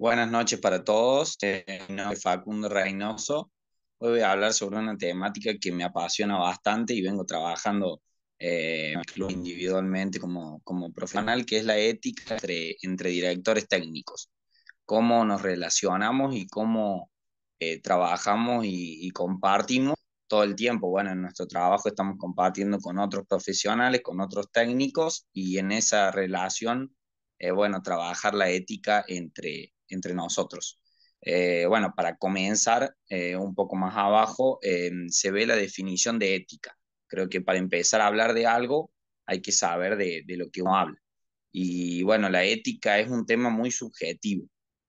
Buenas noches para todos. Eh, soy Facundo Reynoso. Hoy voy a hablar sobre una temática que me apasiona bastante y vengo trabajando eh, individualmente como, como profesional, que es la ética entre, entre directores técnicos. Cómo nos relacionamos y cómo eh, trabajamos y, compartimos todo el tiempo. Bueno, en nuestro trabajo estamos compartiendo con otros profesionales, con otros técnicos y en esa relación, bueno, trabajar la ética entre entre nosotros. Eh, bueno, para comenzar eh, un poco más abajo, em, se ve la definición de ética. Creo que para empezar a hablar de algo hay que saber de, de lo que uno habla. Y bueno, la ética es un tema muy subjetivo.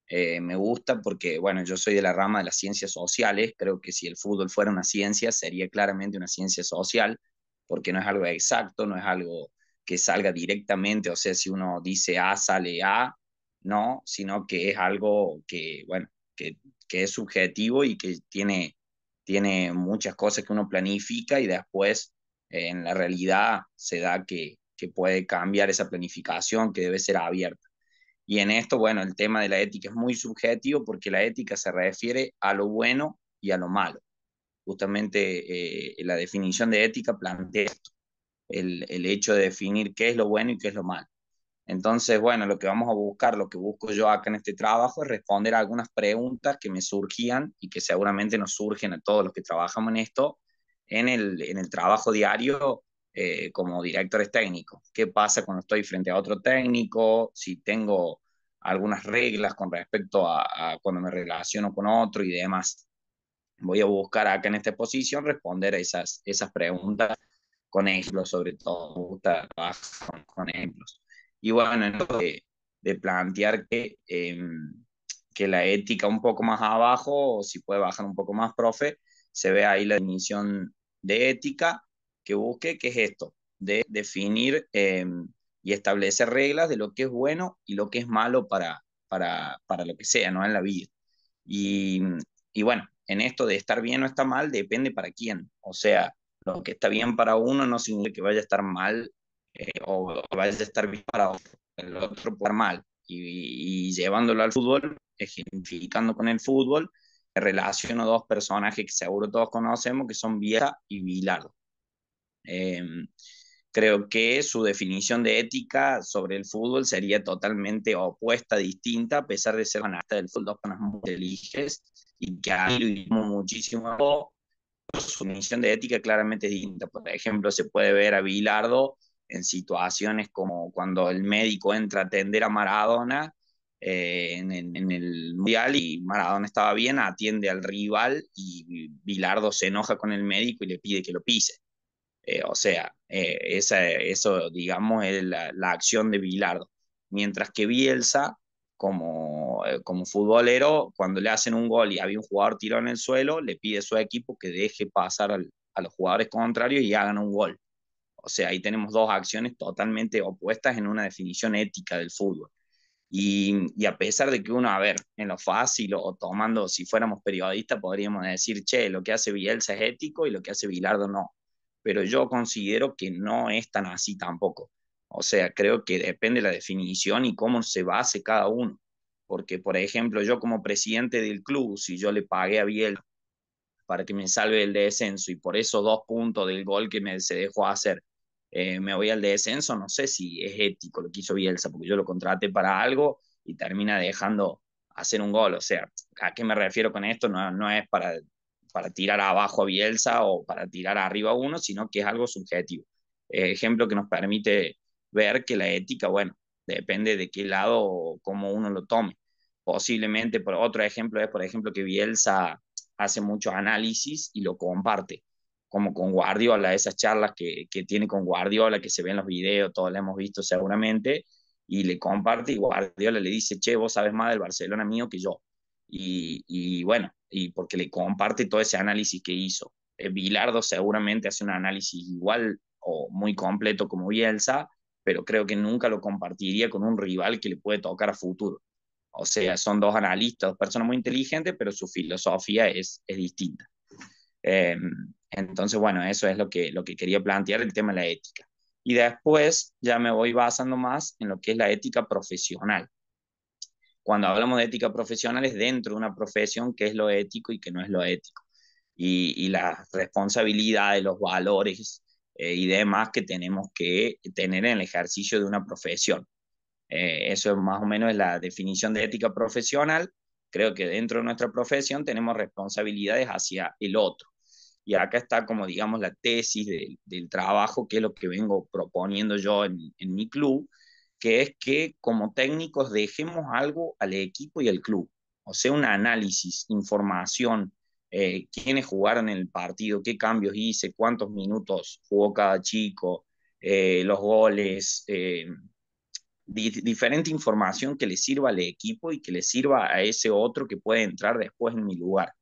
Eh, me gusta porque, bueno, yo soy de la rama de las ciencias sociales, creo que si el fútbol fuera una ciencia, sería claramente una ciencia social, porque no es algo exacto, no es algo que salga directamente, o sea, si uno dice A, sale A, no, sino que es algo que, bueno, que, que es subjetivo y que tiene, tiene muchas cosas que uno planifica y después eh, en la realidad se da que, que puede cambiar esa planificación, que debe ser abierta. Y en esto, bueno, el tema de la ética es muy subjetivo porque la ética se refiere a lo bueno y a lo malo. Justamente eh, la definición de ética plantea esto, el hecho de definir qué es lo bueno y qué es lo malo. Entonces, bueno, lo que vamos a buscar, lo que busco yo acá en este trabajo es responder a algunas preguntas que me surgían y que seguramente nos surgen a todos los que trabajamos en esto, en el, trabajo diario eh, como directores técnicos. ¿Qué pasa cuando estoy frente a otro técnico? Si tengo algunas reglas con respecto a, cuando me relaciono con otro y demás. Voy a buscar acá en esta exposición responder a esas, esas preguntas con ejemplos, sobre todo. con ejemplos. Y bueno, de, de plantear que, em, que la ética un poco más abajo, si puede bajar un poco más, profe, se ve ahí la definición de ética que busque, que es esto, de definir em, y establecer reglas de lo que es bueno y lo que es malo para, para, lo que sea, ¿no? En la vida. Y, y bueno, en esto de estar bien o estar mal depende para quién. O sea, lo que está bien para uno no significa que vaya a estar mal eh, o, o, a estar bien parado, el otro por mal, y, llevándolo al fútbol, ejemplificando con el fútbol, relaciono dos personajes que seguro todos conocemos, que son Villa y Bilardo. Em, creo que su definición de ética sobre el fútbol sería totalmente opuesta, distinta, a pesar de ser ganasta del fútbol, dos personas muy y que ahí lo muchísimo. Su definición de ética claramente distinta. Por ejemplo, se puede ver a Bilardo en situaciones como cuando el médico entra a atender a Maradona eh, en, el Mundial y Maradona estaba bien, atiende al rival y Bilardo se enoja con el médico y le pide que lo pise. Eh, o sea, eh, esa, eso, digamos, es la, la, acción de Bilardo. Mientras que Bielsa, como, como futbolero, cuando le hacen un gol y había un jugador tirado en el suelo, le pide a su equipo que deje pasar a los jugadores contrarios y hagan un gol. O sea, ahí tenemos dos acciones totalmente opuestas en una definición ética del fútbol. Y, a pesar de que uno, a ver, en lo fácil o tomando, si fuéramos periodistas, podríamos decir, che, lo que hace Bielsa es ético y lo que hace Bilardo no. Pero yo considero que no es tan así tampoco. O sea, creo que depende de la definición y cómo se base cada uno. Porque, por ejemplo, yo como presidente del club, si yo le pagué a Bielsa para que me salve el descenso y por esos dos puntos del gol que me se dejó hacer, eh, me voy al descenso, no sé si es ético lo que hizo Bielsa, porque yo lo contraté para algo y termina dejando hacer un gol. O sea, ¿a qué me refiero con esto? No, es para, para tirar abajo a Bielsa o para tirar arriba a uno, sino que es algo subjetivo. Eh, ejemplo que nos permite ver que la ética, bueno, depende de qué lado o cómo uno lo tome. Posiblemente, por otro ejemplo es, por ejemplo, que Bielsa hace mucho análisis y lo comparte como con Guardiola, esas charlas que, que tiene con Guardiola, que se ve en los videos, todos la hemos visto seguramente, y le comparte y Guardiola le dice, che, vos sabes más del Barcelona mío que yo. Y, bueno, y porque le comparte todo ese análisis que hizo. Eh, Bilardo seguramente hace un análisis igual o muy completo como Bielsa, pero creo que nunca lo compartiría con un rival que le puede tocar a futuro. O sea, son dos analistas, dos personas muy inteligentes, pero su filosofía es, es distinta. Eh, entonces, bueno, eso es lo que, lo que quería plantear, el tema de la ética. Y después ya me voy basando más en lo que es la ética profesional. Cuando hablamos de ética profesional es dentro de una profesión qué es lo ético y qué no es lo ético. Y, y las responsabilidades, los valores eh, y demás que tenemos que tener en el ejercicio de una profesión. Eh, eso es más o menos la definición de ética profesional. Creo que dentro de nuestra profesión tenemos responsabilidades hacia el otro y acá está como, digamos, la tesis del trabajo, que es lo que vengo proponiendo yo en, mi club, que es que como técnicos dejemos algo al equipo y al club. O sea, un análisis, información, eh, quiénes jugaron en el partido, qué cambios hice, cuántos minutos jugó cada chico, eh, los goles, eh, diferente información que le sirva al equipo y que le sirva a ese otro que puede entrar después en mi lugar.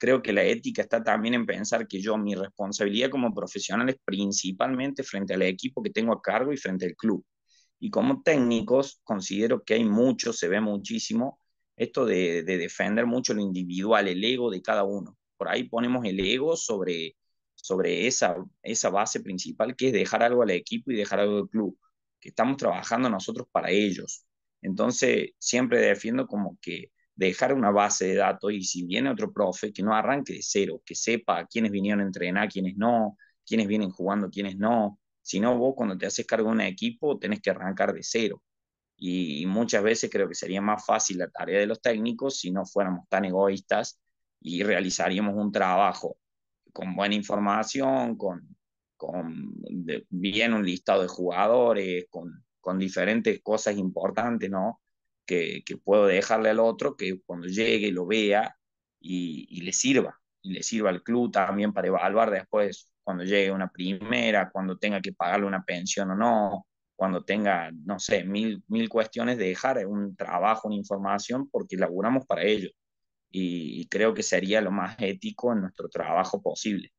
Creo que la ética está también en pensar que yo, mi responsabilidad como profesional es principalmente frente al equipo que tengo a cargo y frente al club. Y como técnicos, considero que hay mucho, se ve muchísimo, esto de, defender mucho lo individual, el ego de cada uno. Por ahí ponemos el ego sobre, sobre esa, esa base principal que es dejar algo al equipo y dejar algo al club, que estamos trabajando nosotros para ellos. Entonces, siempre defiendo como que dejar una base de datos y si viene otro profe, que no arranque de cero, que sepa quiénes vinieron a entrenar, quiénes no, quiénes vienen jugando, quiénes no. Si no, vos cuando te haces cargo de un equipo tenés que arrancar de cero. Y, muchas veces creo que sería más fácil la tarea de los técnicos si no fuéramos tan egoístas y realizaríamos un trabajo con buena información, con, con bien un listado de jugadores, con, con diferentes cosas importantes, ¿no? que, puedo dejarle al otro que cuando llegue lo vea y, le sirva, y le sirva al club también para evaluar después cuando llegue una primera, cuando tenga que pagarle una pensión o no, cuando tenga, no sé, mil, mil cuestiones, de dejar un trabajo, una información, porque laburamos para ello. y, creo que sería lo más ético en nuestro trabajo posible.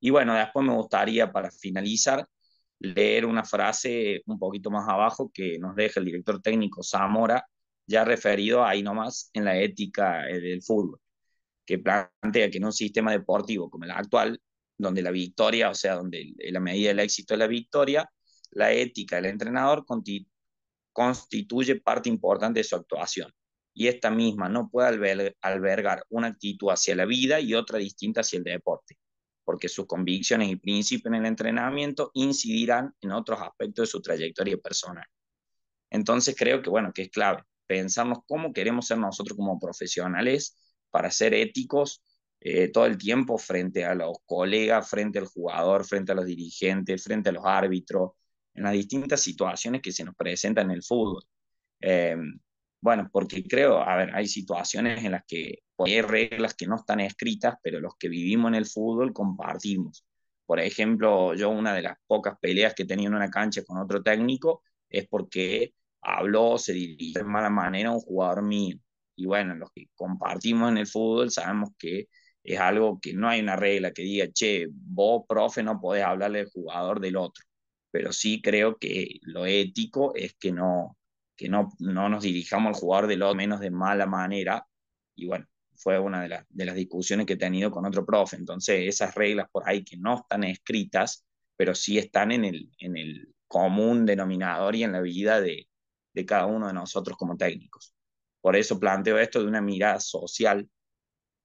Y bueno, después me gustaría, para finalizar, leer una frase un poquito más abajo que nos deja el director técnico Zamora, ya referido ahí nomás en la ética eh, del fútbol, que plantea que en un sistema deportivo como el actual, donde la victoria, o sea, donde la medida del éxito es la victoria, la ética del entrenador constituye parte importante de su actuación. Y esta misma no puede albergar una actitud hacia la vida y otra distinta hacia el deporte porque sus convicciones y principios en el entrenamiento incidirán en otros aspectos de su trayectoria personal. Entonces creo que, bueno, que es clave pensarnos cómo queremos ser nosotros como profesionales para ser éticos eh, todo el tiempo frente a los colegas, frente al jugador, frente a los dirigentes, frente a los árbitros, en las distintas situaciones que se nos presentan en el fútbol. Em, bueno, porque creo, a ver, hay situaciones en las que hay reglas que no están escritas, pero los que vivimos en el fútbol compartimos. Por ejemplo, yo una de las pocas peleas que he tenía en una cancha con otro técnico es porque habló, se dirigió de mala manera a un jugador mío. Y bueno, los que compartimos en el fútbol sabemos que es algo que no hay una regla que diga, che, vos, profe, no podés hablarle al jugador del otro. Pero sí creo que lo ético es que no, que no, no nos dirijamos al jugador de lo menos de mala manera. Y bueno, fue una de, de las discusiones que he tenido con otro profe. Entonces, esas reglas por ahí que no están escritas, pero sí están en el, en el común denominador y en la vida de, de cada uno de nosotros como técnicos. Por eso planteo esto de una mirada social,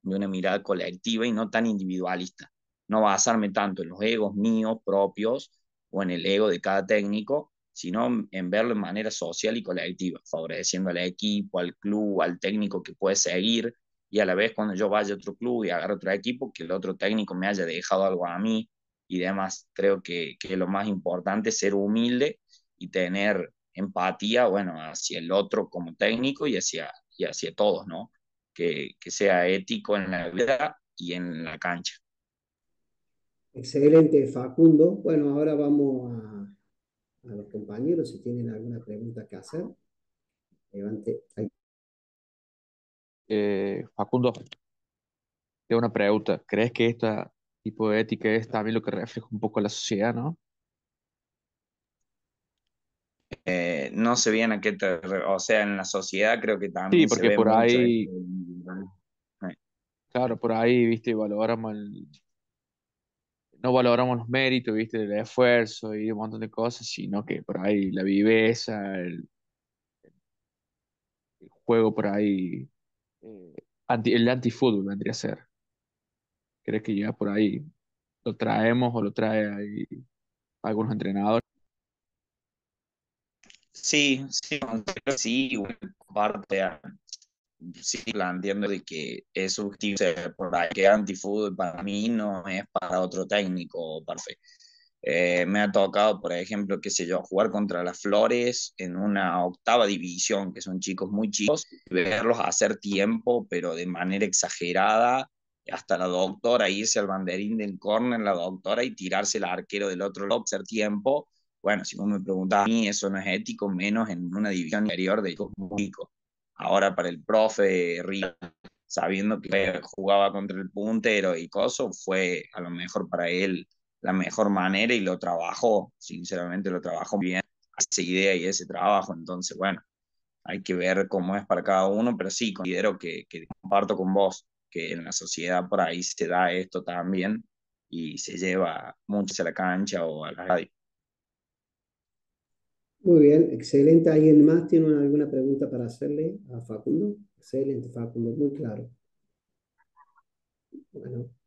de una mirada colectiva y no tan individualista. No basarme tanto en los egos míos propios o en el ego de cada técnico, sino en verlo de manera social y colectiva, favoreciendo al equipo, al club, al técnico que puede seguir, y a la vez cuando yo vaya a otro club y agarro otro equipo, que el otro técnico me haya dejado algo a mí y demás. Creo que, lo más importante es ser humilde y tener empatía, bueno, hacia el otro como técnico y hacia, y hacia todos, ¿no? Que, que sea ético en la vida y en la cancha. Excelente, Facundo. Bueno, ahora vamos a a los compañeros si tienen alguna pregunta que hacer. Levante. Eh, Facundo, tengo una pregunta. ¿Crees que este tipo de ética es también lo que refleja un poco la sociedad, no? Eh, no sé bien a qué te... O sea, en la sociedad creo que también Sí, porque por ahí... Claro, por ahí, viste, valoramos el no valoramos los méritos, ¿viste? El esfuerzo y un montón de cosas, sino que por ahí la viveza, el, juego por ahí, eh, anti, el antifútbol vendría a ser. ¿Crees que ya por ahí lo traemos o lo trae ahí algunos entrenadores? Sí, sí, sí, parte sí entiendo de que es subjetivo, por ahí que antifútbol para mí no es para otro técnico, perfecto eh, me ha tocado, por ejemplo, qué sé yo, jugar contra las Flores en una octava división, que son chicos muy chicos, verlos hacer tiempo, pero de manera exagerada, hasta la doctora irse al banderín del córner, la doctora, y tirarse el arquero del otro lado, hacer tiempo. Bueno, si vos me preguntás a mí, eso no es ético, menos en una división inferior de chicos muy chicos. Ahora para el profe sabiendo que jugaba contra el puntero y coso, fue a lo mejor para él la mejor manera y lo trabajó, sinceramente lo trabajó bien, esa idea y ese trabajo. Entonces, bueno, hay que ver cómo es para cada uno, pero sí, considero que, que comparto con vos que en la sociedad por ahí se da esto también y se lleva mucho a la cancha o a la radio. Muy bien, excelente. ¿Alguien más tiene alguna pregunta para hacerle a Facundo? Excelente, Facundo, muy claro. Bueno.